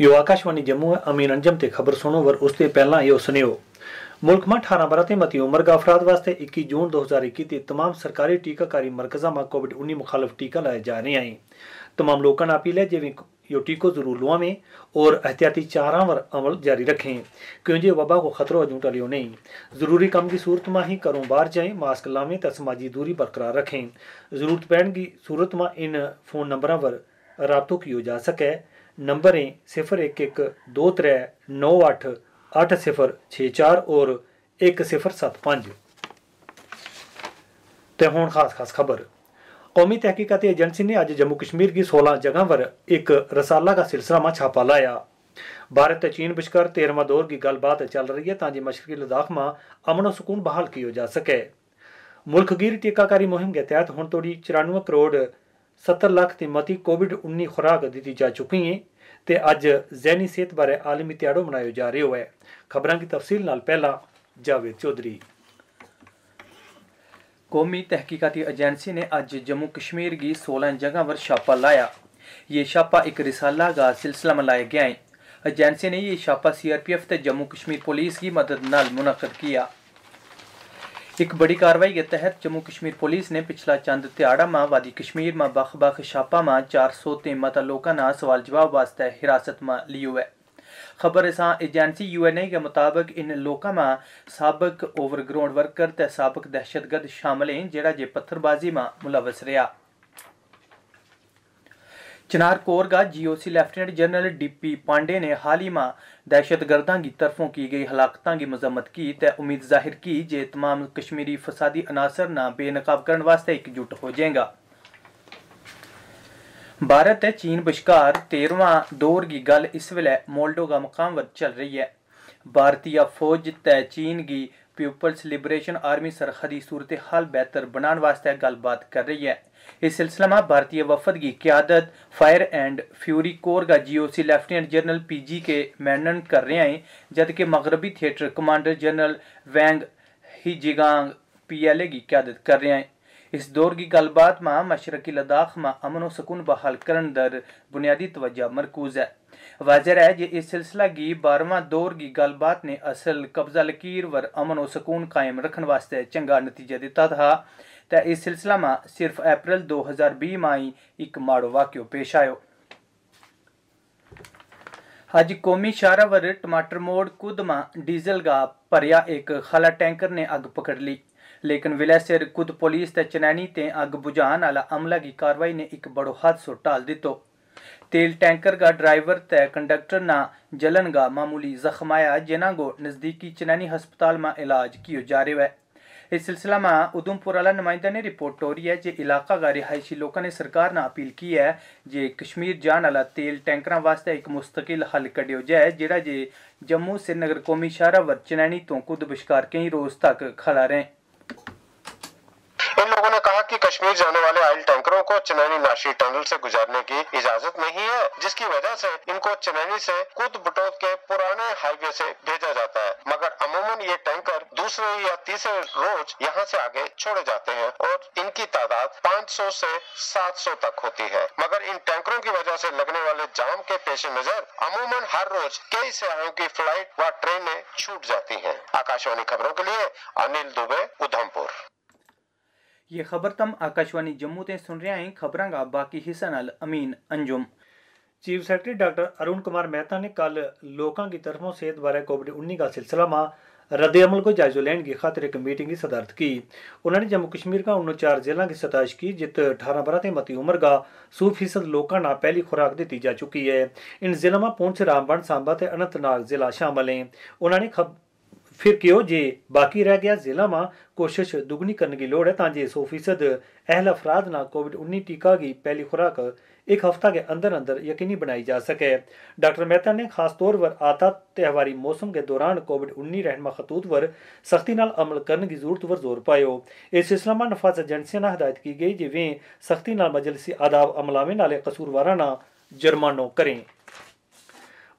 यो आकाशवाणी जम्मू अमीन अंजम से खबर सुनो वर उसते पहला यो सुनियो मुल्क में अठारह बारह से मती उम्र का अफराद वास्ते इक्की जून दो हज़ार इक्की से तमाम सरकारी टीकाकारी मरकजा में कोविड उन्नीस मुखालफ टीका लाए जा रहे हैं तमाम लोगों ने अपील है जिमें यो टीको जरूर लुआवें और एहतियाती चारा वर अमल जारी रखें क्योंकि वबा को खतरो अजूट लियो नहीं जरूरी काम की सूरत में ही घरों बाहर जाएं मास्क लावें तो समाजी दूरी बरकरार रखें जरूरत पैन की सूरत में इन फोन नंबरों पर रबतों किया जा सके ਨੰਬਰ ਹੈ 011239880064 ਔਰ 1075 ਤੇ ਹੁਣ ਖਾਸ ਖਾਸ ਖਬਰ ਕੌਮੀ ਤਹਿਕੀਕਾਤੀ ਏਜੰਸੀ ਨੇ ਅੱਜ ਜੰਮੂ ਕਸ਼ਮੀਰ ਦੀ 16 ਜਗ੍ਹਾ ਵਰ ਇੱਕ ਰਸਾਲਾ ਦਾ ਸਿਲਸਿਲਾ ਮਾ ਛਾਪਾ ਲਾਇਆ ਭਾਰਤ ਤੇ ਚੀਨ ਵਿਚਕਾਰ 13ਵਾਂ ਦੌਰ ਦੀ ਗੱਲਬਾਤ ਚੱਲ ਰਹੀ ਹੈ ਤਾਂ ਜੇ ਮਸ਼ਰਕੀ ਲਦਾਖ ਮਾ ਅਮਨ ਸਕੂਨ ਬਹਾਲ ਕੀਓ ਜਾ ਸਕੇ ਮੁਲਕਗੀਰ ਟੀਕਾਕਾਰੀ ਮੁਹਿੰਮ ਦੇ ਤਹਿਤ ਹੁਣ ਤੋੜੀ 94 ਕਰੋੜ 70 ਲੱਖ ਦੀ ਮਤੀ ਕੋਵਿਡ-19 ਖੁਰਾਕ ਦਿੱਤੀ ਜਾ ਚੁੱਕੀ ਹੈ ਤੇ ਅੱਜ ਜ਼ੈਨੀ ਸਿਹਤ ਬਾਰੇ ਆਲਮੀ ਦਿਹਾੜਾ ਮਨਾਇਆ ਜਾ ਰਿਹਾ ਹੈ ਖਬਰਾਂ ਦੀ ਤਫਸੀਲ ਨਾਲ ਪਹਿਲਾਂ ਜਾਵੇਦ ਚੌਧਰੀ कौमी तहकीकती एजेंसी ने अज जम्मू कश्मीर की सोलह जगह पर छापा लाया ये छापा एक रिसाला का सिलसिला में लाया गया है एजेंसी ने ये छापा सीआरपीएफ और जम्मू कश्मीर पुलिस की मदद नाल मुनद किया ਇੱਕ ਬੜੀ ਕਾਰਵਾਈ ਦੇ ਤਹਿਤ ਜੰਮੂ ਕਸ਼ਮੀਰ ਪੁਲਿਸ ਨੇ ਪਿਛਲਾ ਚੰਦ ਤਿਆੜਾ ਮਾ ਵਾਦੀ ਕਸ਼ਮੀਰ ਮਾ ਬਖ-ਬਖ ਛਾਪਾ ਮਾ 400 ਤੇ ਮਤਾ ਲੋਕਾਂ ਨਾਲ ਸਵਾਲ ਜਵਾਬ ਵਾਸਤੇ ਹਿਰਾਸਤ ਮਾ ਲਿਓ ਹੈ खबर सां एजेंसी यूएनए के मुताबिक इन लोकां मां सबक ओवरग्राउंड वर्कर ते सबक दहशतगर्द शामिल हैं जेड़ा जे पत्थरबाजी मां मुलवस रहा चिनार कोर का GOC lieutenant general D P Pande ने हाल ही में दहशत की तरफों की गई हलाकतों की मजम्मत की तय उम्मीद जाहिर की जे तमाम कश्मीरी फसादी अनासर ना बेनकाब करने वास्ते एकजुट हो जाएगा भारत चीन बशकार तेरवा दौर की गल इस वेले मोलडोगा का मुकाम चल रही है भारतीय फौज तय चीन की पीपल्स लिबरेशन आर्मी सरहदी सूरत हाल बेहतर बनाने वास्ते गलबात कर रही है इस सिलसिला में भारतीय वफद की क्यादत फायर एंड फ्यूरी कोर का GOC lieutenant general PG K मेंटेन कर रहे हैं जबकि मगरबी theatre commander general Wang Haijiang PLA की क्यादत कर रहे हैं इस दौर की गलबात में मशरकी लद्दाख में अमन सकून बहाल कर दर बुनियादी तवज्जा मरकूज है वाजर है कि इस सिलसिला की बारहवा दौर की गलबात ने असल कब्जा लकीर वर अमन और सकून कायम रखने वास्ते चंगा नतीजा दिता था ਇਸ سلسلہ ਮਾ ਸਿਰਫ સિર્ફ 2020 2020માં ਇੱਕ ਮਾੜੋ ਵਾਕਿਓ ਪੇਸ਼ ਆਇਓ ਅੱਜ ਕੌਮੀ ਸ਼ਾਰਾਵਰ ਟਮਾਟਰ ਮੋੜ ਕੁਦਮਾ ਡੀਜ਼ਲ ਗਾ ਭਰਿਆ ਇੱਕ ਖਲਾ ਟੈਂਕਰ ਨੇ ਅੱਗ ਪਕੜ ਲਈ ਲੇਕਿਨ ਸਿਰ ਕੁਦ ਪੁਲਿਸ ਤੇ ਚਨੈਣੀ ਤੇ ਅੱਗ ਬੁਝਾਨ ਵਾਲਾ ਅਮਲਾ ਦੀ ਕਾਰਵਾਈ ਨੇ ਇੱਕ ਬੜੋ ਹਾਦਸਾ ਟਾਲ ਦਿੱਤੋ ਤੇਲ ਟੈਂਕਰ ਦਾ ਡਰਾਈਵਰ ਤੇ ਕੰਡਕਟਰ ਨਾ ਜਲਨ ਦਾ ਮਾਮੂਲੀ ਜ਼ਖਮ ਆਇਆ ਜਿਨ੍ਹਾਂ ਕੋ ਨਜ਼ਦੀਕੀ ਚਨੈਣੀ ਹਸਪਤਾਲ ਮਾ ਇਲਾਜ ਕੀਓ ਜਾ ਰਿਹਾ ਹੈ इस सिलसिला में उधमपुर आला नुमाइंदा ने रिपोर्ट टोरी है जे इलाका गा रिहायशी लोगों ने सरकार ने अपील की है जे कश्मीर जाने आला तेल टैंकर वास्ते एक मुस्तकिल हल कढ़ो जाए जेड़ा जे जम्मू श्रीनगर कौमी शाहरा वर चनैनी तो खुद बशकार कई रोज तक खड़ा रहे कि कश्मीर जाने वाले ऑयल टैंकरों को चनैनी नाशी टनल से गुजरने की इजाजत नहीं है जिसकी वजह से इनको चनैनी से कुद बटोत के पुराने हाईवे से भेजा जाता है मगर अमूमन ये टैंकर दूसरे या तीसरे रोज यहाँ से आगे छोड़े जाते हैं और इनकी तादाद 500 से 700 तक होती है मगर इन टैंकरों की वजह से लगने वाले जाम के पेश नजर अमूमन हर रोज कई सेवाओं की फ्लाइट व ट्रेनें छूट जाती हैं आकाशवाणी खबरों के लिए अनिल दुबे उधमपुर ये खबर तम आकाशवाणी जम्मू ते सुन रहे हैं खबरों का बाकी हिस्सा नाल Amin Anjum chief secretary doctor Arun Kumar Mehta ने कल लोगों की तरफों सेहत बारे कोविड उन्नीस का सिलसिला में रद्द अमल को जायजो लेने की खातिर एक मीटिंग की सदारत की उन्होंने जम्मू कश्मीर का उन चार जिलों की सताइश की जित अठारह बरह से मती उम्र का सौ फीसद लोगों ने पहली खुराक दी जा चुकी है इन जिलों में पुंछ रामबन सांबा अनंतनाग जिला शामिल हैं उन्होंने खब ਫਿਰ ਕਿਉਂ ਜੇ ਬਾਕੀ ਰਹਿ ਗਿਆ ਜ਼ਿਲ੍ਹਾਵਾਂ ਕੋਸ਼ਿਸ਼ ਦੁੱਗਣੀ ਕਰਨ ਦੀ ਲੋੜ ਹੈ ਤਾਂ ਜੇ 100% ਅਹਿਲ ਅਫਰਾਦ ਨਾਲ ਕੋਵਿਡ-19 ਟੀਕਾ ਦੀ ਪਹਿਲੀ ਖੁਰਾਕ ਇੱਕ ਹਫਤਾ ਦੇ ਅੰਦਰ ਅੰਦਰ ਯਕੀਨੀ बनाई जा सके डॉक्टर मेहता ने खास तौर पर आता त्योहारी मौसम के दौरान कोविड 19 रहनमा खतूत पर सख्ती नाल अमल करने की जरूरत पर जोर पायो इस सिलसिला में नफाज एजेंसियां ने हदायत की गई जिवें सख्ती नाल मजलिसी आदाब अमलावें नाले कसूरवारां ना जुर्मानो करें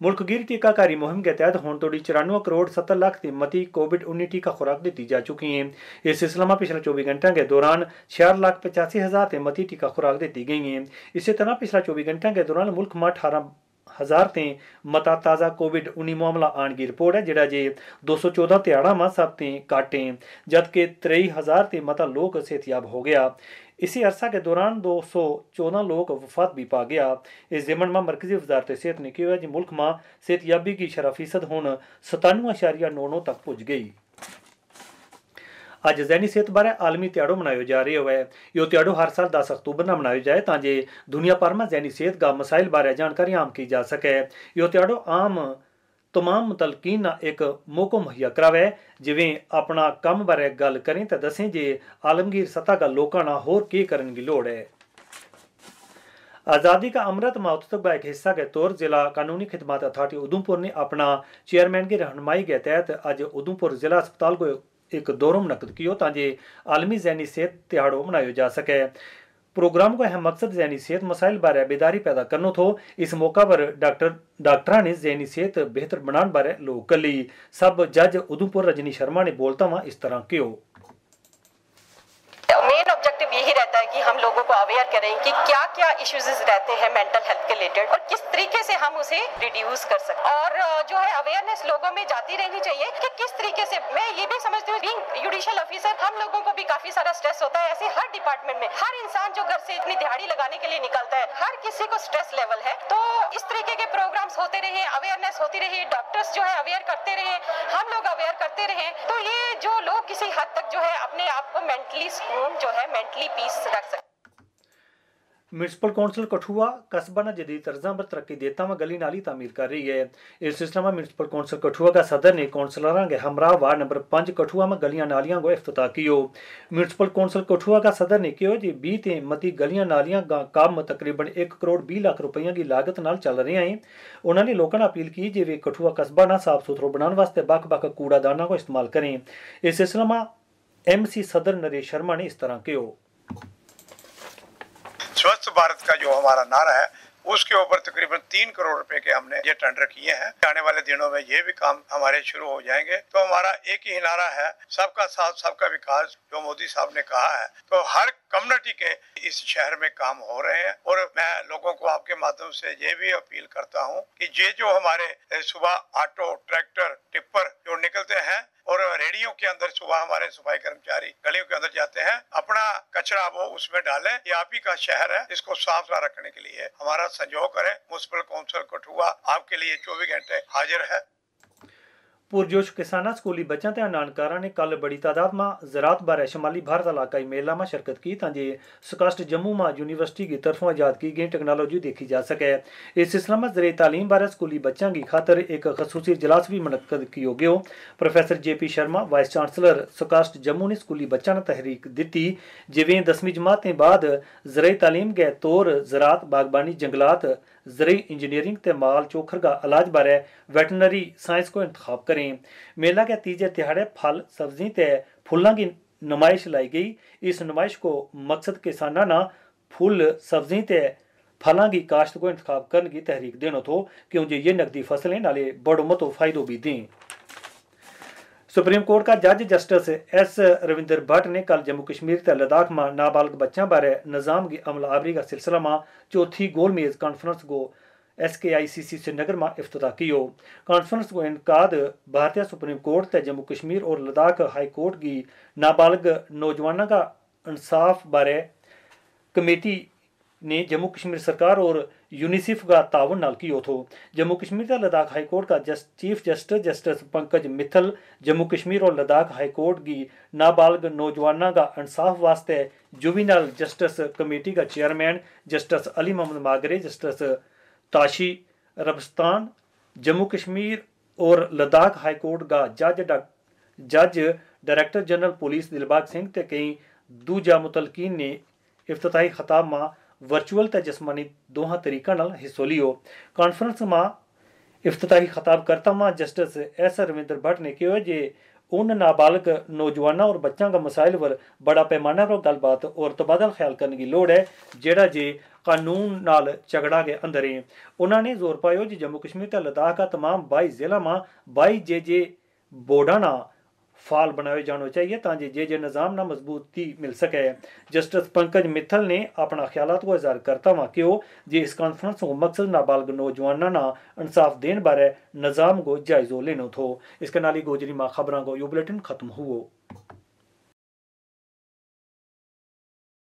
गिर टीकाकारी मुहिम के तहत हूँ तोड़ी चौरानवे करोड़ सत्तर लाख की मती कोविड उन्नीस टीका खुराक दी जा चुकी है इस सिलसिले में पिछले चौबीस घंटे के दौरान छियार लाख पचासी हज़ार से मती टीका खुराक दी गई है इसी तरह पिछले चौबीस घंटे के दौरान मुल्क में अठारह 1000 ਤੇ ਮਤਾ ਤਾਜ਼ਾ ਕੋਵਿਡ-19 ਮਾਮਲਾ ਆਣ ਦੀ ਰਿਪੋਰਟ ਹੈ ਜਿਹੜਾ ਜੇ 214 ਤਿਆੜਾ ਮਾ ਸਭ ਤੇ ਕਾਟੇ ਜਦ ਕਿ 23000 ਤੇ ਮਤਾ ਲੋਕ ਸਿਹਤਯਾਬ ਹੋ ਗਿਆ इसी अरसा के दौरान दो सौ चौदह लोग वफात भी पा गया इस जिमन में मरकजी वजारत सेहत ने कहा कि मुल्क में सेहतयाबी की शराब फीसद हूँ सतानवे अशारिया नौ नौ तक पहुँच गई ਅੱਜ ਜ਼ੈਨੀ ਸਿਹਤ ਬਾਰੇ ਆਲਮੀ ਤਿਆੜੋ ਮਨਾਇਆ ਜਾ ਰਿਹਾ ਹੈ ਇਹ ਤਿਆੜੋ ਹਰ ਸਾਲ 10 ਅਕਤੂਬਰ ਨੂੰ ਮਨਾਇਆ ਜਾਏ ਤਾਂ ਜੇ ਦੁਨੀਆ ਪਰ ਮੈਂ ਜ਼ੈਨੀ ਸਿਹਤ ਗਾ ਮਸਾਇਲ ਬਾਰੇ ਜਾਣਕਾਰੀ ਆਮ ਕੀ ਜਾ ਸਕੇ ਇਹ ਤਿਆੜੋ ਆਮ ਤਮਾਮ ਨਾ ਇੱਕ ਮੌਕਾ ਮਹਿਆ ਕਰਾਵੇ ਜਿਵੇਂ ਆਪਣਾ ਕੰਮ ਬਾਰੇ ਗੱਲ ਕਰੇ ਤਾਂ ਦੱਸੇ ਜੇ ਆਲਮਗੀਰ ਸਤਾ ਦਾ ਲੋਕਾਂ ਨਾਲ ਹੋਰ ਕੀ ਕਰਨ ਦੀ ਲੋੜ ਹੈ ਆਜ਼ਾਦੀ ਦਾ ਅੰਮ੍ਰਿਤ ਮਹੋਤਸਵ ਦਾ ਇੱਕ ਹਿੱਸਾ ਹੈ ਤੌਰ ਜ਼ਿਲ੍ਹਾ ਕਾਨੂੰਨੀ ਖਿਦਮਤ ਅਥਾਰਟੀ ਉਦੂਪੁਰ ਨੇ ਆਪਣਾ ਚੇਅਰਮੈਨ ਦੀ ਰਹਿਨਮਾਈ ਦੇ ਤਹਿਤ ਅੱਜ ਉਦੂਪੁਰ ਜ਼ਿਲ੍ਹਾ ਹਸਪਤਾਲ ਕੋ हिकु दौरो मुनक़द कयो आलमी ज़हनी सिहत तिहाड़ो मल्हायो जा सघे प्रोग्राम का अहम मकसद जहनी सेहत मसाइल बारे बेदारी पैदा करनो थो इस मौके पर डॉक्टर डॉक्टर ने जहनी सेहत बेहतर बनाने बारे लो कली सब जज उधमपुर रजनी शर्मा ने बोलता हुआ इस तरह क्यों मेन ऑब्जेक्टिव यही रहता है कि हम लोगों को अवेयर करें कि क्या इश्यूज रहते हैं मेंटल हेल्थ के रिलेटेड और किस तरीके से हम उसे रिड्यूस कर सकते और जो है अवेयरनेस लोगों में जाती रहनी चाहिए कि किस तरीके से मैं ये भी समझती हूँ बींग जुडिशियल ऑफिसर हम लोगों को भी काफी सारा स्ट्रेस होता है ऐसे हर डिपार्टमेंट में हर इंसान जो घर से इतनी दिहाड़ी लगाने के लिए निकलता है हर किसी को स्ट्रेस लेवल है तो इस तरीके के प्रोग्राम होते रहे अवेयरनेस होती रही डॉक्टर्स जो है अवेयर करते रहे हम लोग अवेयर करते रहे तो ये जो लोग किसी हद तक जो है अपने आप को मेंटली सुकून जो है मेंटली पीस रख सकते ਮਿਊਨਿਸਪਲ ਕਾਉਂਸਲ ਕਠੂਆ ਕਸਬਾ ਨਾਲ ਜਦੀ ਤਰਜ਼ਾਂ ਪਰ ਤਰੱਕੀ ਦੇਤਾ ਮਾ ਗਲੀ ਨਾਲੀ ਤਾਮੀਰ ਕਰ ਰਹੀ ਹੈ ਇਸ ਸਿਸਟਮ ਮਾ ਮਿਊਨਿਸਪਲ ਕਾਉਂਸਲ ਕਠੂਆ ਦਾ ਸਦਰ ਨੇ ਕਾਉਂਸਲਰਾਂ ਦੇ ਹਮਰਾ ਵਾਰ ਨੰਬਰ 5 ਕਠੂਆ ਮਾ ਗਲੀਆਂ ਨਾਲੀਆਂ ਕੋ ਇਫਤਤਾ ਕੀਓ ਮਿਊਨਿਸਪਲ ਕਾਉਂਸਲ ਕਠੂਆ ਦਾ ਸਦਰ ਨੇ ਕਿਹਾ ਜੀ 20 ਤੇ ਮਤੀ ਗਲੀਆਂ ਨਾਲੀਆਂ ਕੰਮ ਤਕਰੀਬਨ 1 ਕਰੋੜ 20 ਲੱਖ ਰੁਪਈਆ ਦੀ ਲਾਗਤ ਨਾਲ ਚੱਲ ਰਿਹਾ ਹੈ ਉਹਨਾਂ ਨੇ ਲੋਕਾਂ ਨੂੰ ਅਪੀਲ ਕੀਤੀ ਜੇ ਵੇ ਕਠੂਆ ਕਸਬਾ ਨਾਲ ਸਾਫ ਸੁਥਰਾ ਬਣਾਉਣ ਵਾਸਤੇ ਬੱਕ ਬੱਕ ਕੂੜਾਦਾਨਾਂ ਕੋ ਇਸਤੇਮਾਲ ਕਰੇ ਇਸ ਸਿਸਟਮ ਮਾ ਐਮਸੀ ਸਦਰ ਨਰੇਸ਼ ਸ਼ਰਮਾ ਨੇ ਇਸ ਤਰ੍ਹਾਂ ਕਿਹਾ भारत का जो हमारा नारा है उसके ऊपर तकरीबन तीन करोड़ रुपए के हमने ये टेंडर किए हैं आने वाले दिनों में ये भी काम हमारे शुरू हो जाएंगे तो हमारा एक ही नारा है सबका साथ सबका विकास जो मोदी साहब ने कहा है तो हर कम्युनिटी के इस शहर में काम हो रहे हैं और मैं लोगों को आपके माध्यम से ये भी अपील करता हूँ कि ये जो हमारे सुबह ऑटो ट्रैक्टर टिप्पर जो निकलते हैं और रेडियो के अंदर सुबह हमारे सफाई कर्मचारी गलियों के अंदर जाते हैं अपना कचरा वो उसमें डाले ये आप ही का शहर है इसको साफ रखने के लिए हमारा सहयोग करें म्यूनसिपल काउंसिल कठुआ आपके लिए चौबीस घंटे हाजिर है ਪੁਰਜੋਸ਼ ਕਿਸਾਨਾਂ ਸਕੂਲੀ ਬੱਚਿਆਂ ਤੇ ਨਾਨਕਾਰਾਂ ਨੇ ਕੱਲ ਬੜੀ ਤਾਦਾਦ ਮਾ ਜ਼ਰਾਤ ਬਾਰੇ ਸ਼ਮਾਲੀ ਭਾਰਤ ਇਲਾਕਾਈ ਮੇਲਾ ਮਾ ਸ਼ਰਕਤ ਕੀ ਤਾਂ ਜੇ ਸਕਸਟ ਜੰਮੂ ਮਾ ਯੂਨੀਵਰਸਿਟੀ ਦੀ ਤਰਫੋਂ ਆਜ਼ਾਦ ਕੀ ਗਈ ਟੈਕਨੋਲੋਜੀ ਦੇਖੀ ਜਾ ਸਕੇ ਇਸ ਸਿਸਟਮ ਮਾ ਜ਼ਰੇ ਤਾਲੀਮ ਬਾਰੇ ਸਕੂਲੀ ਬੱਚਿਆਂ ਦੀ ਖਾਤਰ ਇੱਕ ਖਸੂਸੀ ਜਲਾਸ ਵੀ ਮਨਕਦ ਕੀ ਹੋ ਗਿਓ professor JP Sharma vice chancellor SKUAST Jammu ਨੇ ਸਕੂਲੀ ਬੱਚਿਆਂ ਨੂੰ ਤਹਿਰੀਕ ਦਿੱਤੀ ਜਿਵੇਂ 10ਵੀਂ ਜਮਾਤ ਤੋਂ ਬਾਅਦ ਜ਼ਰੇ ਤਾਲੀਮ ਗਏ ਤੌਰ ਜ਼ਰਾਤ ਬਾਗਬਾਨੀ ਜੰਗਲਾਤ जरिए इंजीनियरिंग से माल चोखर का इलाज बारे वेटनरी साइंस को इंतखब करें मेला के तीजे तिहाड़े फल सब्जी ते फुलों की नुमाइश लाई गई इस नुमाइश को मकसद किसाना फूल सब्जी ते फलों की काश्त को इंतखब करने की तहरीक देना तो क्योंकि ये नकदी फसलें नाले बड़ो मतो फायदो भी दें सुप्रीम कोर्ट का जज ਜਸਟਿਸ एस रविंदर भट्ट ने कल ਜੰਮੂ कश्मीर ਤੇ ਲਦਾਖ ਮਾ ਨਾਬਾਲਗ ਬੱਚਿਆਂ ਬਾਰੇ ਨਿਜ਼ਾਮ ਦੀ ਅਮਲ ਆਵਰੀ ਦਾ ਸਿਲਸਿਲਾ ਮਾ ਚੌਥੀ गोल कॉन्फ्रेंस को एस के आई सी सी श्रीनगर में अफ्ताह किया कॉन्फ्रेंस को इनका भारतीय सुप्रीम कोर्ट ते जम्मू कश्मीर और लद्दाख हाई कोर्ट की नाबालिग नौजवानों का इंसाफ बारे कमेटी ने जम्मू कश्मीर सरकार और यूनिसेफ का तावन नाल कियो थो जम्मू कश्मीर का लद्दाख हाईकोर्ट का just chief justice justice Pankaj Mithal Jammu Kashmir और लद्दाख हाईकोर्ट की नाबालग नौजवाना का इंसाफ वास्ते जुविनल जस्टिस कमेटी का chairman justice Ali Mohammad Magrey justice Tashi Rabstan Jammu Kashmir और लद्दाख हाईकोर्ट का जज डा जज director general police Dilbag Singh ते कई दूजा मुतलकीन ने इफ्ताही खताब में वर्चुअल વર્ચ્યુઅલ તે જસ્માની દોહા તરીકાના लियो कॉन्फ्रेंस मां इफ्ताही खिताब करता हुआ जस्टिस एस रविंद्र भट्ट ने कहा जे उन नाबालग नौजवानों और बच्चों का मसाइल पर बड़ा पैमाने पर गलबात और तबादल ख्याल करने की लड़ है जड़ा जे कानून नाल झगड़ा के अंदर है उन्होंने जोर पाया जे जम्मू कश्मीर और लद्दाख का तमाम बई जिला में बई जे जे बोर्डा फाल बनाए जाने चाहिए ता जे जे निज़ाम ना मजबूती मिल सके जस्टिस पंकज मित्तल ने अपना ख्याल को इजहार करता वा कि वो इस कॉन्फ्रेंस को मकसद नाबालग नौजवाना ना इंसाफ देने बारे निज़ाम को जायजो लेनो थो इसके नाली गोजरी माँ खबर को यो बुलेटिन खत्म हुआ